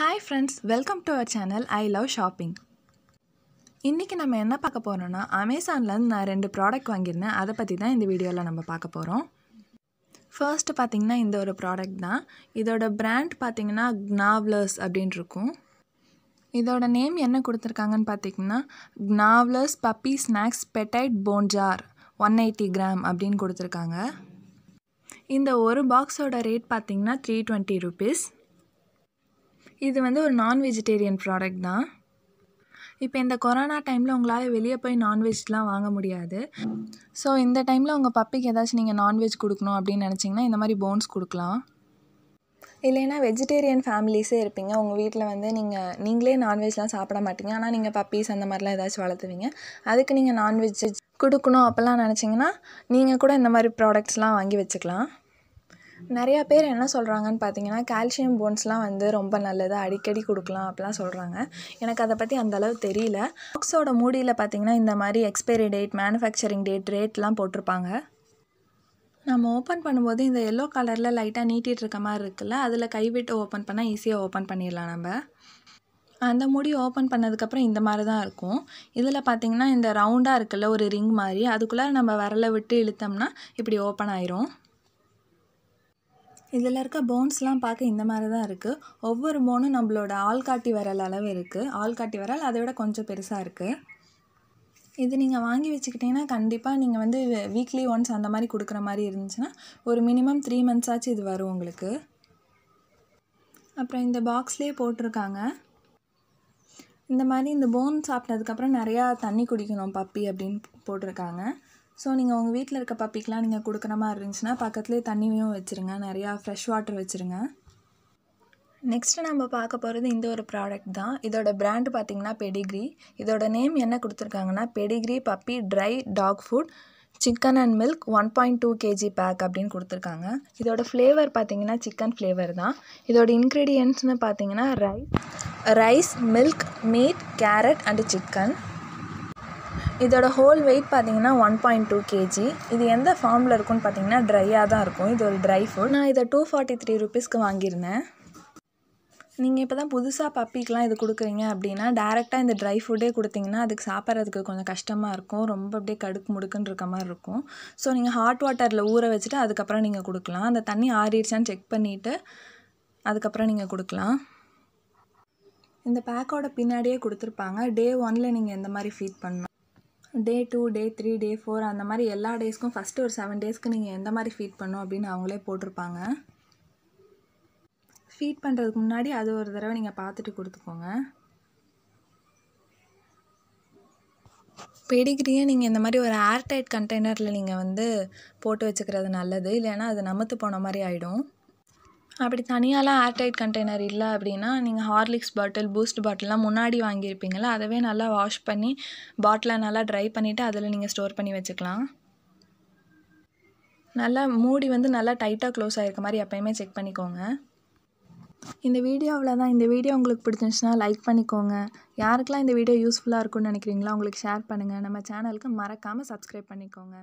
hi friends welcome to our channel I love shopping இன்றைக்கி நம்ம என்ன பார்க்க போகிறோன்னா அமேசான்லேருந்து நான் ரெண்டு ப்ராடக்ட் வாங்கியிருந்தேன் அதை பற்றி தான் இந்த வீடியோவில் நம்ம பார்க்க போகிறோம் ஃபர்ஸ்ட்டு பார்த்தீங்கன்னா இந்த ஒரு ப்ராடக்ட் தான் இதோட ப்ராண்ட் பார்த்தீங்கன்னா க்னாவ்லர்ஸ் அப்படின்ட்டுருக்கும் இதோட நேம் என்ன கொடுத்துருக்காங்கன்னு பார்த்தீங்கன்னா Gnawlers puppy snacks petite bonjour one eighty gram அப்படின்னு கொடுத்துருக்காங்க இந்த ஒரு பாக்ஸோட ரேட் பார்த்திங்கன்னா த்ரீ டுவெண்ட்டி ருபீஸ் இது வந்து ஒரு நான் வெஜிடேரியன் ப்ராடக்ட் தான் இப்போ இந்த கொரோனா டைமில் உங்களால் வெளியே போய் நான்வெஜ்லாம் வாங்க முடியாது ஸோ இந்த டைமில் உங்கள் பப்பிக்கு ஏதாச்சும் நீங்கள் நான்வெஜ் கொடுக்கணும் அப்படின்னு நினச்சிங்கன்னா இந்த மாதிரி போன்ஸ் கொடுக்கலாம் இல்லைன்னா வெஜிடேரியன் ஃபேமிலிஸே இருப்பீங்க உங்கள் வீட்டில் வந்து நீங்கள் நீங்களே நான்வெஜ்லாம் சாப்பிட மாட்டீங்க ஆனால் நீங்கள் பப்பீஸ் அந்த மாதிரிலாம் ஏதாச்சும் வளர்த்துவீங்க அதுக்கு நீங்கள் நான்வெஜ் கொடுக்கணும் அப்போல்லாம் நினச்சிங்கன்னா நீங்கள் கூட இந்த மாதிரி ப்ராடக்ட்ஸ்லாம் வாங்கி வச்சுக்கலாம் நிறையா பேர் என்ன சொல்கிறாங்கன்னு பார்த்தீங்கன்னா கால்சியம் போன்ஸ்லாம் வந்து ரொம்ப நல்லது அடிக்கடி கொடுக்கலாம் அப்படிலாம் சொல்கிறாங்க எனக்கு அதை பற்றி அந்தளவு தெரியல புக்ஸோட மூடியில் பார்த்தீங்கன்னா இந்த மாதிரி எக்ஸ்பைரி டேட் மேனுஃபேக்சரிங் டேட் ரேட்லாம் போட்டிருப்பாங்க நம்ம ஓப்பன் பண்ணும்போது இந்த எல்லோ கலரில் லைட்டாக நீட்டிகிட்டு இருக்க மாதிரி இருக்குல்ல அதில் கைவிட்டு ஓப்பன் பண்ணால் ஈஸியாக ஓப்பன் பண்ணிடலாம் நம்ம அந்த முடி ஓப்பன் பண்ணதுக்கப்புறம் இந்த மாதிரி தான் இருக்கும் இதில் பார்த்திங்கன்னா இந்த ரவுண்டாக இருக்குல்ல ஒரு ரிங் மாதிரி அதுக்குள்ளே நம்ம விரலை விட்டு இழுத்தோம்னா இப்படி ஓப்பன் ஆயிரும் இதில் இருக்க போன்ஸ்லாம் பார்க்க இந்த மாதிரி தான் இருக்குது ஒவ்வொரு போனும் நம்மளோட ஆள்காட்டி விரல் அளவு இருக்குது ஆள்காட்டி விரல் அதை விட கொஞ்சம் பெருசாக இருக்குது இது நீங்கள் வாங்கி வச்சுக்கிட்டிங்கன்னா கண்டிப்பாக நீங்கள் வந்து வீக்லி ஒன்ஸ் அந்த மாதிரி கொடுக்குற மாதிரி இருந்துச்சுன்னா ஒரு மினிமம் த்ரீ மந்த்ஸாச்சும் இது வரும் உங்களுக்கு அப்புறம் இந்த பாக்ஸ்லேயே போட்டிருக்காங்க இந்த மாதிரி இந்த போன் சாப்பிட்டதுக்கப்புறம் நிறையா தண்ணி குடிக்கணும் பப்பி அப்படின்னு போட்டிருக்காங்க ஸோ நீங்கள் உங்கள் வீட்டில் இருக்க பப்பிக்கெலாம் நீங்கள் கொடுக்குற மாதிரி இருந்துச்சுன்னா பக்கத்துலேயே தண்ணியும் வச்சுருங்க நிறையா ஃப்ரெஷ் வாட்டர் வச்சுருங்க நெக்ஸ்ட்டு நம்ம பார்க்க போகிறது இந்த ஒரு ப்ராடக்ட் தான் இதோட ப்ராண்டு பார்த்திங்கன்னா பெடிகிரி இதோட நேம் என்ன கொடுத்துருக்காங்கன்னா Pedigree puppy dry dog food chicken and milk one point two kg pack அப்படின்னு கொடுத்துருக்காங்க இதோட ஃப்ளேவர் பார்த்திங்கன்னா சிக்கன் ஃப்ளேவர் தான் இதோட இன்க்ரீடியன்ட்ஸ்னு பார்த்திங்கன்னா rice rice milk meat carrot and chicken இதோட ஹோல் வெயிட் பார்த்தீங்கன்னா ஒன் பாயிண்ட் டூ கேஜி இது எந்த ஃபார்மில் இருக்குன்னு பார்த்தீங்கன்னா ட்ரையாக தான் இருக்கும் இது ஒரு ட்ரை ஃபுட் நான் இதை டூ ஃபார்ட்டி த்ரீ ருபீஸ்க்கு வாங்கியிருந்தேன் நீங்கள் இப்போ தான் புதுசாக பப்பிக்கெலாம் இது கொடுக்குறீங்க அப்படின்னா டேரெக்டாக இந்த ட்ரை ஃபுட்டே கொடுத்தீங்கன்னா அதுக்கு சாப்பிட்றதுக்கு கொஞ்சம் கஷ்டமாக இருக்கும் ரொம்ப அப்படியே கடுக்கு முடுக்குன்னு இருக்க மாதிரி இருக்கும் ஸோ நீங்கள் ஹாட் வாட்டரில் ஊற வச்சுட்டு அதுக்கப்புறம் நீங்கள் கொடுக்கலாம் அந்த தண்ணி ஆறிடுச்சான்னு செக் பண்ணிவிட்டு அதுக்கப்புறம் நீங்கள் கொடுக்கலாம் இந்த பேக்கோட பின்னாடியே கொடுத்துருப்பாங்க டே ஒனில் நீங்கள் எந்த மாதிரி ஃபீட் பண்ணணும் day two day three day four அந்த மாதிரி எல்லா டேஸ்க்கும் ஃபஸ்ட்டு ஒரு செவன் டேஸ்க்கு நீங்கள் எந்த மாதிரி ஃபீட் பண்ணும் அப்படின்னு அவங்களே போட்டிருப்பாங்க ஃபீட் பண்ணுறதுக்கு முன்னாடி அது ஒரு தடவை நீங்கள் பார்த்துட்டு கொடுத்துக்கோங்க பெடிகிரியை நீங்கள் இந்த மாதிரி ஒரு ஏர்டைட் கண்டெய்னரில் நீங்கள் வந்து போட்டு வச்சுக்கிறது நல்லது இல்லைன்னா அது நமத்து போன மாதிரி ஆகிடும் அப்படி தனியாகலாம் ஏர்டைட் கண்டெய்னர் இல்லை அப்படின்னா நீங்கள் ஹார்லிக்ஸ் பாட்டில் பூஸ்ட் பாட்டில்லாம் முன்னாடி வாங்கியிருப்பீங்களா அதவே நல்லா வாஷ் பண்ணி பாட்டிலை நல்லா ட்ரை பண்ணிவிட்டு அதில் நீங்கள் ஸ்டோர் பண்ணி வச்சுக்கலாம் நல்லா மூடி வந்து நல்லா டைட்டாக க்ளோஸ் ஆகிருக்க மாதிரி எப்போயுமே செக் பண்ணிக்கோங்க இந்த வீடியோவில் தான் இந்த வீடியோ உங்களுக்கு பிடிச்சிருந்துச்சுன்னா லைக் பண்ணிக்கோங்க யாருக்கெல்லாம் இந்த வீடியோ யூஸ்ஃபுல்லாக இருக்கும்னு நினைக்கிறீங்களா உங்களுக்கு ஷேர் பண்ணுங்கள் நம்ம சேனலுக்கு மறக்காமல் சப்ஸ்கிரைப் பண்ணிக்கோங்க